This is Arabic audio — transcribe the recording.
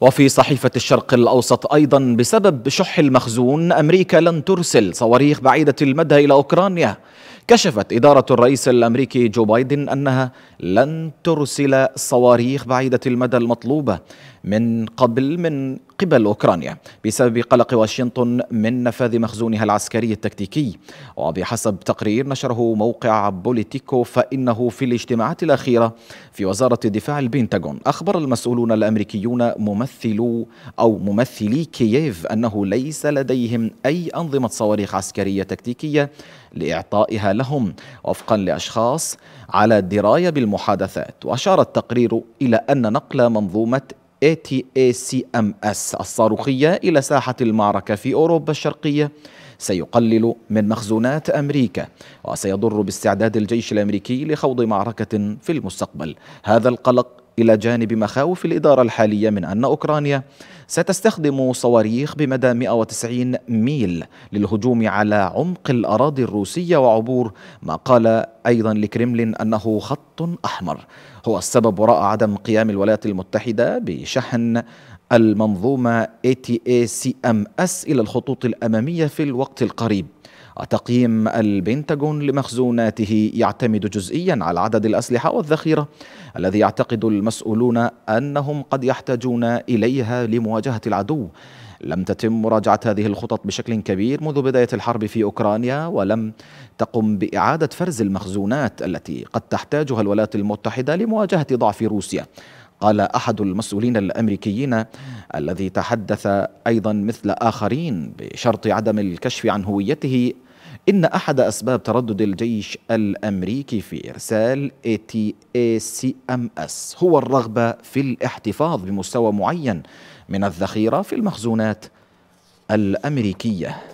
وفي صحيفة الشرق الأوسط أيضا بسبب شح المخزون أمريكا لن ترسل صواريخ بعيدة المدى إلى أوكرانيا كشفت إدارة الرئيس الأمريكي جو بايدن أنها لن ترسل صواريخ بعيدة المدى المطلوبة من قبل من قبل أوكرانيا بسبب قلق واشنطن من نفاذ مخزونها العسكري التكتيكي وبحسب تقرير نشره موقع بوليتيكو فإنه في الاجتماعات الأخيرة في وزارة الدفاع البنتاغون أخبر المسؤولون الأمريكيون ممثلو أو ممثلي كييف أنه ليس لديهم أي أنظمة صواريخ عسكرية تكتيكية لإعطائها لهم وفقا لأشخاص على دراية بالمحادثات وأشار التقرير إلى أن نقل منظومة ATACMS الصاروخية إلى ساحة المعركة في أوروبا الشرقية سيقلل من مخزونات أمريكا وسيضر باستعداد الجيش الأمريكي لخوض معركة في المستقبل هذا القلق إلى جانب مخاوف الإدارة الحالية من أن أوكرانيا ستستخدم صواريخ بمدى 190 ميل للهجوم على عمق الأراضي الروسية وعبور ما قال أيضا لكريملين أنه خط أحمر هو السبب وراء عدم قيام الولايات المتحدة بشحن المنظومة ATACMS إلى الخطوط الأمامية في الوقت القريب وتقييم البنتاغون لمخزوناته يعتمد جزئيا على عدد الأسلحة والذخيرة الذي يعتقد المسؤولون أنهم قد يحتاجون إليها لمواجهة العدو لم تتم مراجعة هذه الخطط بشكل كبير منذ بداية الحرب في أوكرانيا ولم تقم بإعادة فرز المخزونات التي قد تحتاجها الولايات المتحدة لمواجهة ضعف روسيا قال أحد المسؤولين الأمريكيين الذي تحدث أيضا مثل آخرين بشرط عدم الكشف عن هويته إن أحد أسباب تردد الجيش الأمريكي في إرسال ATACMS هو الرغبة في الاحتفاظ بمستوى معين من الذخيرة في المخزونات الأمريكية